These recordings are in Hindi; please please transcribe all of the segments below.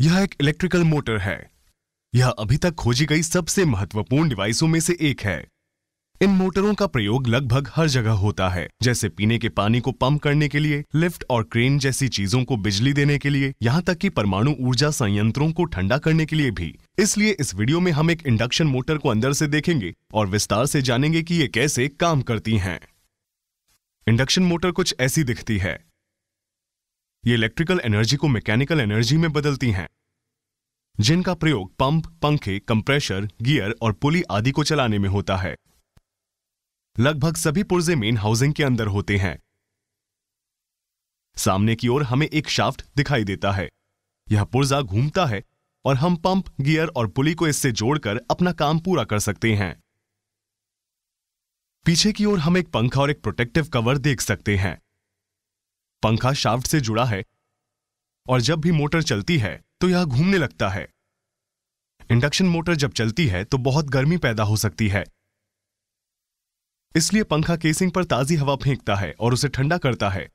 यह एक इलेक्ट्रिकल मोटर है यह अभी तक खोजी गई सबसे महत्वपूर्ण डिवाइसों में से एक है इन मोटरों का प्रयोग लगभग हर जगह होता है जैसे पीने के पानी को पंप करने के लिए लिफ्ट और क्रेन जैसी चीजों को बिजली देने के लिए यहाँ तक कि परमाणु ऊर्जा संयंत्रों को ठंडा करने के लिए भी इसलिए इस वीडियो में हम एक इंडक्शन मोटर को अंदर से देखेंगे और विस्तार से जानेंगे कि ये कैसे काम करती हैं। इंडक्शन मोटर कुछ ऐसी दिखती है ये इलेक्ट्रिकल एनर्जी को मैकेनिकल एनर्जी में बदलती हैं जिनका प्रयोग पंप पंखे कंप्रेशर गियर और पुली आदि को चलाने में होता है लगभग सभी पुर्जे मेन हाउसिंग के अंदर होते हैं सामने की ओर हमें एक शाफ्ट दिखाई देता है यह पुर्जा घूमता है और हम पंप गियर और पुली को इससे जोड़कर अपना काम पूरा कर सकते हैं पीछे की ओर हम एक पंखा और एक प्रोटेक्टिव कवर देख सकते हैं पंखा शाफ्ट से जुड़ा है और जब भी मोटर चलती है तो यह घूमने लगता है इंडक्शन मोटर जब चलती है तो बहुत गर्मी पैदा हो सकती है इसलिए पंखा केसिंग पर ताजी हवा फेंकता है और उसे ठंडा करता है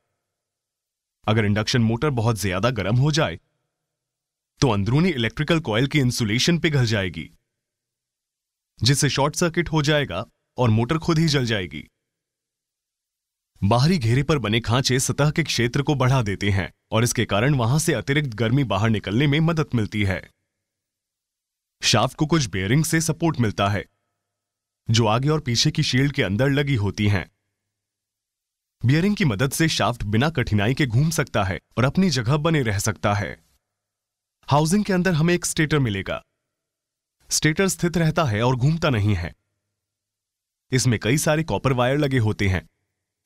अगर इंडक्शन मोटर बहुत ज्यादा गर्म हो जाए तो अंदरूनी इलेक्ट्रिकल कॉयल की इंसुलेशन पिघल जाएगी जिससे शॉर्ट सर्किट हो जाएगा और मोटर खुद ही जल जाएगी बाहरी घेरे पर बने खांचे सतह के क्षेत्र को बढ़ा देते हैं और इसके कारण वहां से अतिरिक्त गर्मी बाहर निकलने में मदद मिलती है शाफ्ट को कुछ बेयरिंग से सपोर्ट मिलता है जो आगे और पीछे की शील्ड के अंदर लगी होती हैं। बियरिंग की मदद से शाफ्ट बिना कठिनाई के घूम सकता है और अपनी जगह बने रह सकता है हाउसिंग के अंदर हमें एक स्टेटर मिलेगा स्टेटर स्थित रहता है और घूमता नहीं है इसमें कई सारे कॉपर वायर लगे होते हैं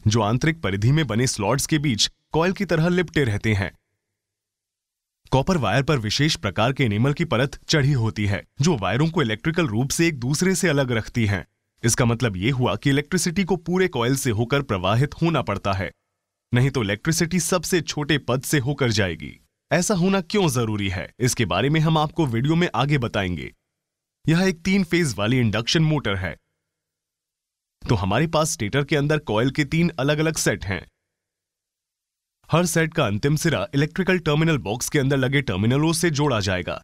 जो आंतरिक परिधि में बने स्लॉट्स के बीच कॉयल की तरह लिपटे रहते हैं कॉपर वायर पर विशेष प्रकार के एनिमल की परत चढ़ी होती है जो वायरों को इलेक्ट्रिकल रूप से एक दूसरे से अलग रखती है इसका मतलब ये हुआ कि इलेक्ट्रिसिटी को पूरे कॉयल से होकर प्रवाहित होना पड़ता है नहीं तो इलेक्ट्रिसिटी सबसे छोटे पद से होकर जाएगी ऐसा होना क्यों जरूरी है इसके बारे में हम आपको वीडियो में आगे बताएंगे यह एक तीन फेज वाली इंडक्शन मोटर है तो हमारे पास स्टेटर के अंदर कॉयल के तीन अलग अलग सेट हैं हर सेट का अंतिम सिरा इलेक्ट्रिकल टर्मिनल बॉक्स के अंदर लगे टर्मिनलों से जोड़ा जाएगा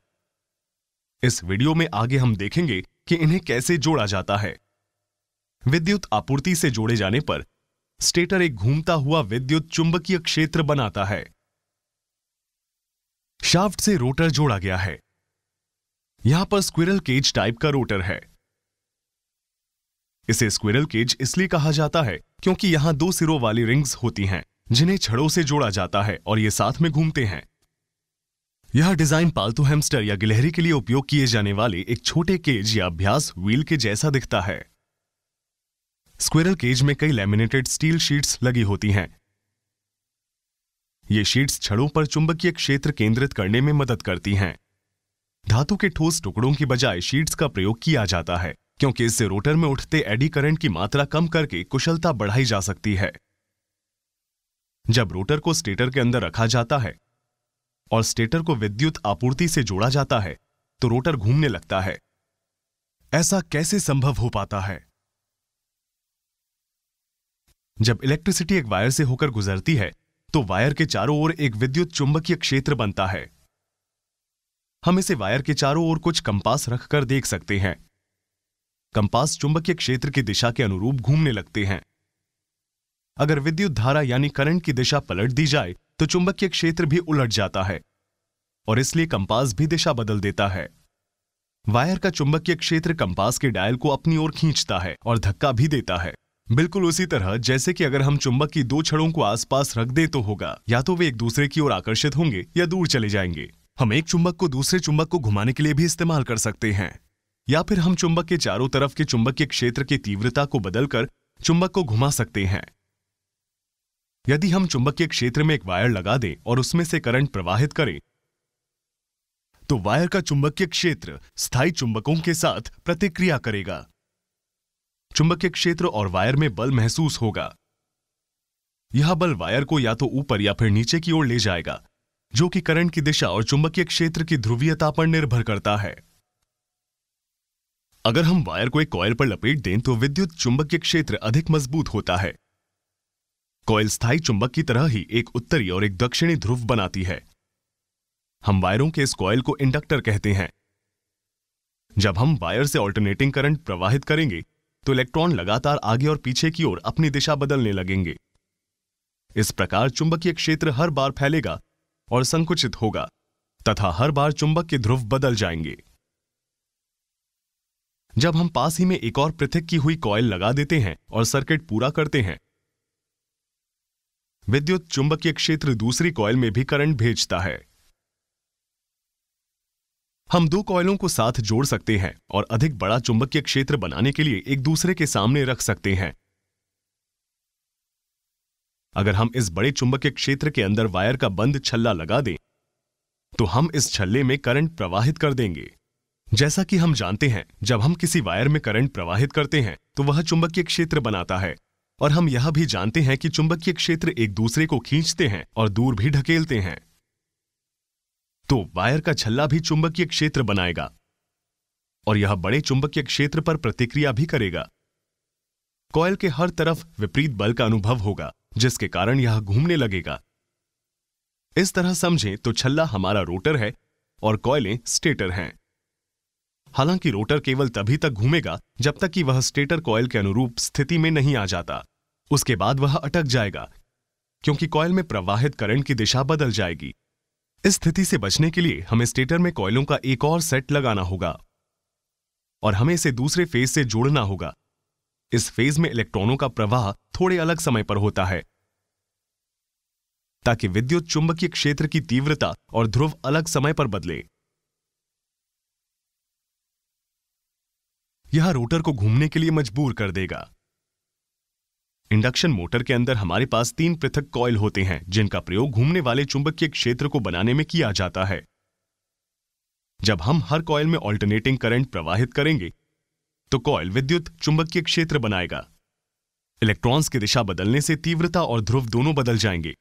इस वीडियो में आगे हम देखेंगे कि इन्हें कैसे जोड़ा जाता है विद्युत आपूर्ति से जोड़े जाने पर स्टेटर एक घूमता हुआ विद्युत चुंबकीय क्षेत्र बनाता है शाफ्ट से रोटर जोड़ा गया है यहां पर स्क्विरल केज टाइप का रोटर है इसे स्क्विरल केज इसलिए कहा जाता है क्योंकि यहाँ दो सिरों वाली रिंग्स होती हैं जिन्हें छड़ों से जोड़ा जाता है और ये साथ में घूमते हैं यह डिजाइन पालतू हेमस्टर या गिलहरी के लिए उपयोग किए जाने वाले एक छोटे केज या अभ्यास व्हील के जैसा दिखता है स्क्विरल केज में कई लेमिनेटेड स्टील शीट्स लगी होती हैं ये शीट्स छड़ों पर चुंबकीय क्षेत्र केंद्रित करने में मदद करती हैं धातु के ठोस टुकड़ों की बजाय शीट्स का प्रयोग किया जाता है क्योंकि इससे रोटर में उठते एडी करंट की मात्रा कम करके कुशलता बढ़ाई जा सकती है जब रोटर को स्टेटर के अंदर रखा जाता है और स्टेटर को विद्युत आपूर्ति से जोड़ा जाता है तो रोटर घूमने लगता है ऐसा कैसे संभव हो पाता है जब इलेक्ट्रिसिटी एक वायर से होकर गुजरती है तो वायर के चारों ओर एक विद्युत चुंबकीय क्षेत्र बनता है हम इसे वायर के चारों ओर कुछ कंपास रखकर देख सकते हैं कंपास चुंबकीय क्षेत्र की दिशा के अनुरूप घूमने लगते हैं अगर विद्युत धारा यानी करंट की दिशा पलट दी जाए तो चुंबकीय क्षेत्र भी उलट जाता है और इसलिए कंपास भी दिशा बदल देता है वायर का चुंबकीय क्षेत्र कंपास के डायल को अपनी ओर खींचता है और धक्का भी देता है बिल्कुल उसी तरह जैसे कि अगर हम चुंबक की दो छड़ों को आसपास रख दें तो होगा या तो वे एक दूसरे की ओर आकर्षित होंगे या दूर चले जाएंगे हम एक चुंबक को दूसरे चुंबक को घुमाने के लिए भी इस्तेमाल कर सकते हैं या फिर हम चुंबक के चारों तरफ के चुंबकीय क्षेत्र की तीव्रता को बदलकर चुंबक को घुमा सकते हैं यदि हम चुंबकीय क्षेत्र में एक वायर लगा दें और उसमें से करंट प्रवाहित करें तो वायर का चुंबकीय क्षेत्र स्थायी चुंबकों के साथ प्रतिक्रिया करेगा चुंबकीय क्षेत्र और वायर में बल महसूस होगा यह बल वायर को या तो ऊपर या फिर नीचे की ओर ले जाएगा जो कि करंट की दिशा और चुंबकीय क्षेत्र की ध्रुवीयता पर निर्भर करता है अगर हम वायर को एक कॉयल पर लपेट दें तो विद्युत चुंबकीय क्षेत्र अधिक मजबूत होता है कॉयल स्थायी चुंबक की तरह ही एक उत्तरी और एक दक्षिणी ध्रुव बनाती है हम वायरों के इस कॉयल को इंडक्टर कहते हैं जब हम वायर से ऑल्टरनेटिंग करंट प्रवाहित करेंगे तो इलेक्ट्रॉन लगातार आगे और पीछे की ओर अपनी दिशा बदलने लगेंगे इस प्रकार चुंबकीय क्षेत्र हर बार फैलेगा और संकुचित होगा तथा हर बार चुंबक के ध्रुव बदल जाएंगे जब हम पास ही में एक और पृथक की हुई कॉयल लगा देते हैं और सर्किट पूरा करते हैं विद्युत चुंबकीय क्षेत्र दूसरी कॉयल में भी करंट भेजता है हम दो कॉयलों को साथ जोड़ सकते हैं और अधिक बड़ा चुंबकीय क्षेत्र बनाने के लिए एक दूसरे के सामने रख सकते हैं अगर हम इस बड़े चुंबकीय क्षेत्र के अंदर वायर का बंद छल्ला लगा दें तो हम इस छल्ले में करंट प्रवाहित कर देंगे जैसा कि हम जानते हैं जब हम किसी वायर में करंट प्रवाहित करते हैं तो वह चुंबकीय क्षेत्र बनाता है और हम यह भी जानते हैं कि चुंबकीय क्षेत्र एक दूसरे को खींचते हैं और दूर भी ढकेलते हैं तो वायर का छल्ला भी चुंबकीय क्षेत्र बनाएगा और यह बड़े चुंबकीय क्षेत्र पर प्रतिक्रिया भी करेगा कॉयल के हर तरफ विपरीत बल का अनुभव होगा जिसके कारण यह घूमने लगेगा इस तरह समझें तो छल्ला हमारा रोटर है और कॉयलें स्टेटर हैं हालांकि रोटर केवल तभी तक घूमेगा जब तक कि वह स्टेटर कॉयल के अनुरूप स्थिति में नहीं आ जाता उसके बाद वह अटक जाएगा क्योंकि कॉयल में प्रवाहित करंट की दिशा बदल जाएगी इस स्थिति से बचने के लिए हमें स्टेटर में कॉयलों का एक और सेट लगाना होगा और हमें इसे दूसरे फेज से जोड़ना होगा इस फेज में इलेक्ट्रॉनों का प्रवाह थोड़े अलग समय पर होता है ताकि विद्युत चुंबकीय क्षेत्र की तीव्रता और ध्रुव अलग समय पर बदले यह रोटर को घूमने के लिए मजबूर कर देगा इंडक्शन मोटर के अंदर हमारे पास तीन पृथक कॉयल होते हैं जिनका प्रयोग घूमने वाले चुंबकीय क्षेत्र को बनाने में किया जाता है जब हम हर कॉयल में ऑल्टरनेटिंग करंट प्रवाहित करेंगे तो कॉयल विद्युत चुंबकीय क्षेत्र बनाएगा इलेक्ट्रॉन्स की दिशा बदलने से तीव्रता और ध्रुव दोनों बदल जाएंगे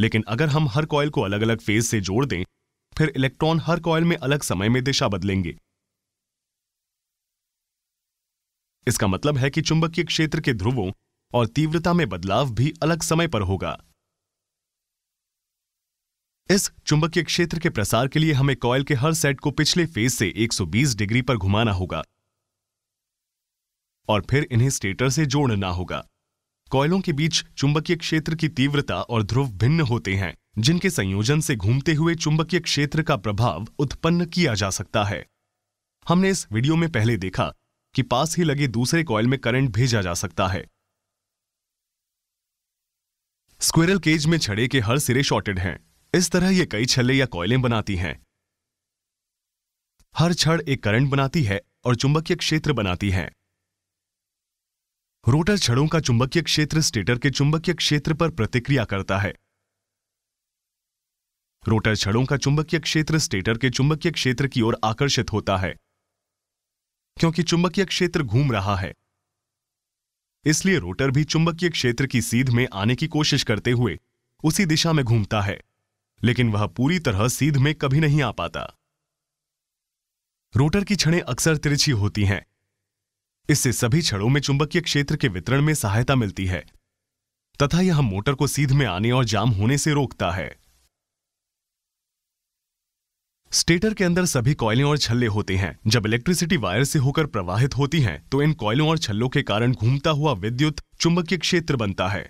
लेकिन अगर हम हर कॉयल को अलग अलग फेज से जोड़ दें फिर इलेक्ट्रॉन हर कॉयल में अलग समय में दिशा बदलेंगे इसका मतलब है कि चुंबकीय क्षेत्र के ध्रुवों और तीव्रता में बदलाव भी अलग समय पर होगा इस चुंबकीय क्षेत्र के प्रसार के लिए हमें कॉयल के हर सेट को पिछले फेज से 120 डिग्री पर घुमाना होगा और फिर इन्हें स्टेटर से जोड़ना होगा कॉयलों के बीच चुंबकीय क्षेत्र की तीव्रता और ध्रुव भिन्न होते हैं जिनके संयोजन से घूमते हुए चुंबकीय क्षेत्र का प्रभाव उत्पन्न किया जा सकता है हमने इस वीडियो में पहले देखा कि पास ही लगे दूसरे कॉयल में करंट भेजा जा सकता है स्क्विरल केज में छड़े के हर सिरे शॉर्टेड हैं इस तरह ये कई छल्ले या कॉयलें बनाती हैं हर छड़ एक करंट बनाती है और चुंबकीय क्षेत्र बनाती है रोटर छड़ों का चुंबकीय क्षेत्र स्टेटर के चुंबकीय क्षेत्र पर प्रतिक्रिया करता है रोटर छड़ों का चुंबकीय क्षेत्र स्टेटर के चुंबकीय क्षेत्र की ओर आकर्षित होता है क्योंकि चुंबकीय क्षेत्र घूम रहा है इसलिए रोटर भी चुंबकीय क्षेत्र की सीध में आने की कोशिश करते हुए उसी दिशा में घूमता है लेकिन वह पूरी तरह सीध में कभी नहीं आ पाता रोटर की छड़ें अक्सर तिरछी होती हैं इससे सभी छड़ों में चुंबकीय क्षेत्र के वितरण में सहायता मिलती है तथा यह मोटर को सीध में आने और जाम होने से रोकता है स्टेटर के अंदर सभी कॉयलें और छल्ले होते हैं जब इलेक्ट्रिसिटी वायर से होकर प्रवाहित होती हैं, तो इन कॉयलों और छल्लों के कारण घूमता हुआ विद्युत चुंबकीय क्षेत्र बनता है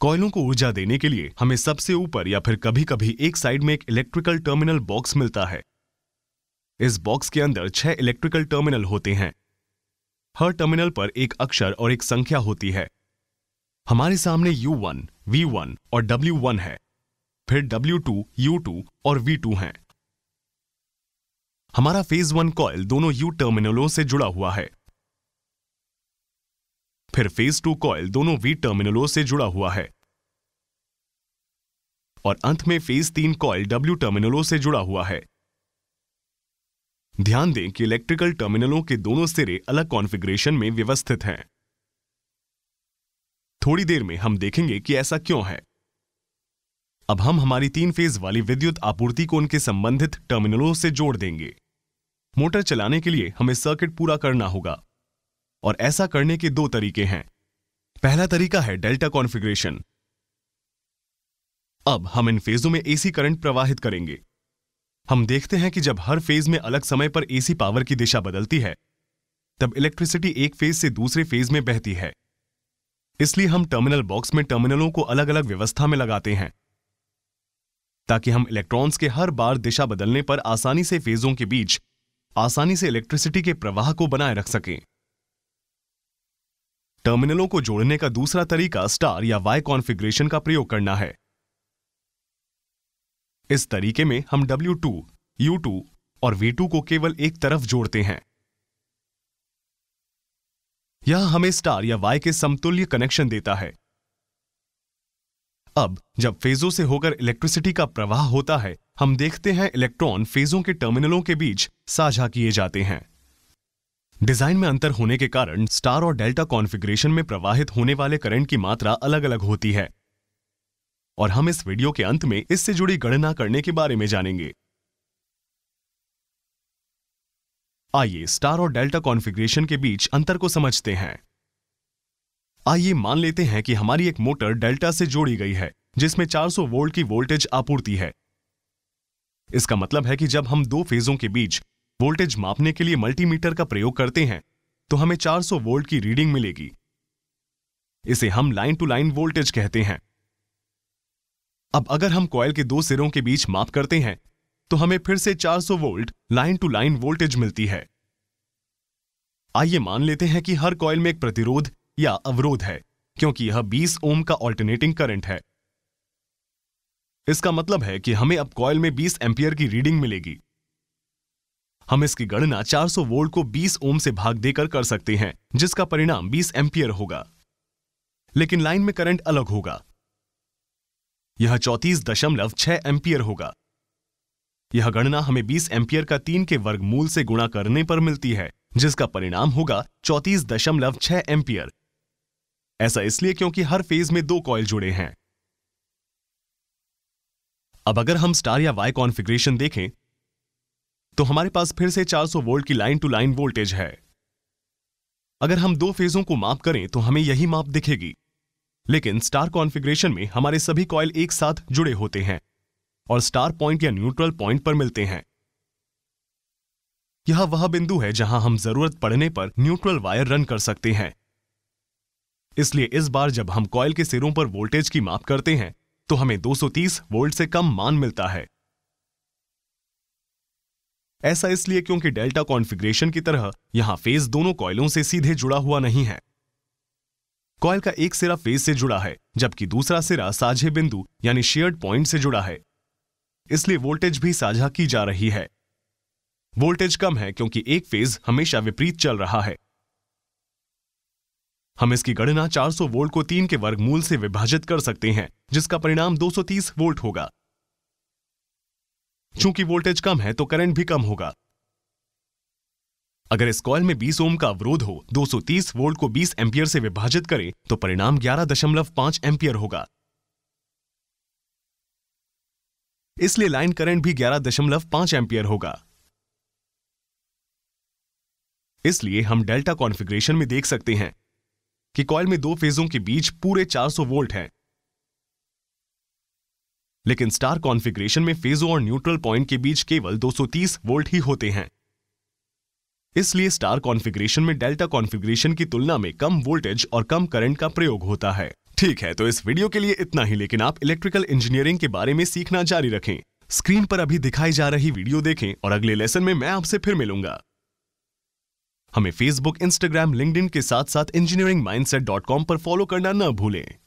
कॉयलों को ऊर्जा देने के लिए हमें सबसे ऊपर या फिर कभी कभी एक साइड में एक इलेक्ट्रिकल टर्मिनल बॉक्स मिलता है इस बॉक्स के अंदर छह इलेक्ट्रिकल टर्मिनल होते हैं हर टर्मिनल पर एक अक्षर और एक संख्या होती है हमारे सामने U1, V1 और W1 है फिर W2, U2 और V2 हैं। हमारा फेज वन कॉयल दोनों यू टर्मिनलों से जुड़ा हुआ है फिर फेज टू कॉयल दोनों वी टर्मिनलों से जुड़ा हुआ है और अंत में फेज तीन कॉयल डब्ल्यू टर्मिनलों से जुड़ा हुआ है ध्यान दें कि इलेक्ट्रिकल टर्मिनलों के दोनों सिरे अलग कॉन्फ़िगरेशन में व्यवस्थित हैं थोड़ी देर में हम देखेंगे कि ऐसा क्यों है अब हम हमारी तीन फेज वाली विद्युत आपूर्ति को उनके संबंधित टर्मिनलों से जोड़ देंगे मोटर चलाने के लिए हमें सर्किट पूरा करना होगा और ऐसा करने के दो तरीके हैं पहला तरीका है डेल्टा कॉन्फ़िगरेशन। अब हम इन फेजों में एसी करंट प्रवाहित करेंगे हम देखते हैं कि जब हर फेज में अलग समय पर एसी पावर की दिशा बदलती है तब इलेक्ट्रिसिटी एक फेज से दूसरे फेज में बहती है इसलिए हम टर्मिनल बॉक्स में टर्मिनलों को अलग अलग व्यवस्था में लगाते हैं ताकि हम इलेक्ट्रॉन्स के हर बार दिशा बदलने पर आसानी से फेजों के बीच आसानी से इलेक्ट्रिसिटी के प्रवाह को बनाए रख सकें टर्मिनलों को जोड़ने का दूसरा तरीका स्टार या वाई कॉन्फ़िगरेशन का प्रयोग करना है इस तरीके में हम W2, U2 और V2 को केवल एक तरफ जोड़ते हैं यह हमें स्टार या वाई के समतुल्य कनेक्शन देता है अब जब फेजों से होकर इलेक्ट्रिसिटी का प्रवाह होता है हम देखते हैं इलेक्ट्रॉन फेजों के टर्मिनलों के बीच साझा किए जाते हैं डिजाइन में अंतर होने के कारण स्टार और डेल्टा कॉन्फ़िगरेशन में प्रवाहित होने वाले करंट की मात्रा अलग अलग होती है और हम इस वीडियो के अंत में इससे जुड़ी गणना करने के बारे में जानेंगे आइए स्टार और डेल्टा कॉन्फ़िगरेशन के बीच अंतर को समझते हैं आइए मान लेते हैं कि हमारी एक मोटर डेल्टा से जोड़ी गई है जिसमें 400 वोल्ट की वोल्टेज आपूर्ति है इसका मतलब है कि जब हम दो फेजों के बीच वोल्टेज मापने के लिए मल्टीमीटर का प्रयोग करते हैं तो हमें 400 वोल्ट की रीडिंग मिलेगी इसे हम लाइन टू लाइन वोल्टेज कहते हैं अब अगर हम कॉयल के दो सिरों के बीच माप करते हैं तो हमें फिर से 400 volt line to line voltage मिलती है आइए मान लेते हैं कि हर कॉयल में एक प्रतिरोध या अवरोध है क्योंकि यह 20 ओम का ऑल्टरनेटिंग करंट है इसका मतलब है कि हमें अब कॉयल में 20 एम्पियर की रीडिंग मिलेगी हम इसकी गणना 400 वोल्ट को 20 ओम से भाग देकर कर सकते हैं जिसका परिणाम 20 एम्पियर होगा लेकिन लाइन में करंट अलग होगा यह चौतीस दशमलव छह एम्पियर होगा यह गणना हमें 20 एम्पियर का तीन के वर्गमूल से गुणा करने पर मिलती है जिसका परिणाम होगा चौतीस दशमलव छह एम्पियर ऐसा इसलिए क्योंकि हर फेज में दो कॉयल जुड़े हैं अब अगर हम स्टार या वाई कॉन्फ़िगरेशन देखें तो हमारे पास फिर से 400 वोल्ट की लाइन टू लाइन वोल्टेज है अगर हम दो फेजों को माप करें तो हमें यही माप दिखेगी लेकिन स्टार कॉन्फ़िगरेशन में हमारे सभी कॉयल एक साथ जुड़े होते हैं और स्टार पॉइंट या न्यूट्रल पॉइंट पर मिलते हैं यह वह बिंदु है जहां हम जरूरत पड़ने पर न्यूट्रल वायर रन कर सकते हैं इसलिए इस बार जब हम कॉयल के सिरों पर वोल्टेज की माप करते हैं तो हमें 230 वोल्ट से कम मान मिलता है ऐसा इसलिए क्योंकि डेल्टा कॉन्फ़िगरेशन की तरह यहां फेज दोनों कॉयलों से सीधे जुड़ा हुआ नहीं है कॉयल का एक सिरा फेज से जुड़ा है जबकि दूसरा सिरा साझे बिंदु यानी शेयर्ड पॉइंट से जुड़ा है इसलिए वोल्टेज भी साझा की जा रही है वोल्टेज कम है क्योंकि एक फेज हमेशा विपरीत चल रहा है हम इसकी गणना 400 वोल्ट को 3 के वर्गमूल से विभाजित कर सकते हैं जिसका परिणाम 230 वोल्ट होगा चूंकि वोल्टेज कम है तो करंट भी कम होगा अगर इस कॉल में 20 ओम का अवरोध हो 230 वोल्ट को 20 एम्पियर से विभाजित करें तो परिणाम 11.5 एम्पियर होगा इसलिए लाइन करंट भी 11.5 एम्पियर होगा इसलिए हम डेल्टा कॉन्फ़िगरेशन में देख सकते हैं कि कॉयल में दो फेजों के बीच पूरे 400 वोल्ट हैं लेकिन स्टार कॉन्फ़िगरेशन में फेजों और न्यूट्रल पॉइंट के बीच केवल 230 वोल्ट ही होते हैं इसलिए स्टार कॉन्फ़िगरेशन में डेल्टा कॉन्फ़िगरेशन की तुलना में कम वोल्टेज और कम करंट का प्रयोग होता है ठीक है तो इस वीडियो के लिए इतना ही लेकिन आप इलेक्ट्रिकल इंजीनियरिंग के बारे में सीखना जारी रखें स्क्रीन पर अभी दिखाई जा रही वीडियो देखें और अगले लेसन में मैं आपसे फिर मिलूंगा हमें फेसबुक इंस्टाग्राम लिंक के साथ साथ इंजीनियरिंग माइंडसेट डॉट कॉम पर फॉलो करना न भूलें